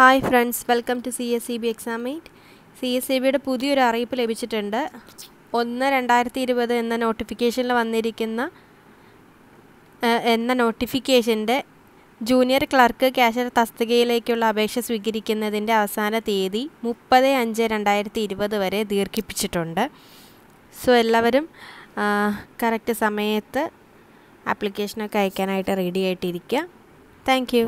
hi friends welcome to C S C B exam eight C S C ബിയുടെ പുതിയൊരു അറിയിപ്പ് ലഭിച്ചിട്ടുണ്ട് ഒന്ന് രണ്ടായിരത്തി ഇരുപത് എന്ന നോട്ടിഫിക്കേഷനിൽ വന്നിരിക്കുന്ന എന്ന നോട്ടിഫിക്കേഷൻ്റെ ജൂനിയർ ക്ലർക്ക് കാഷ്യർ തസ്തികയിലേക്കുള്ള അപേക്ഷ സ്വീകരിക്കുന്നതിൻ്റെ അവസാന തീയതി മുപ്പത് അഞ്ച് രണ്ടായിരത്തി ഇരുപത് വരെ ദീർഘിപ്പിച്ചിട്ടുണ്ട് സോ എല്ലാവരും കറക്റ്റ് സമയത്ത് ആപ്ലിക്കേഷനൊക്കെ അയക്കാനായിട്ട് റെഡി ആയിട്ടിരിക്കുക താങ്ക്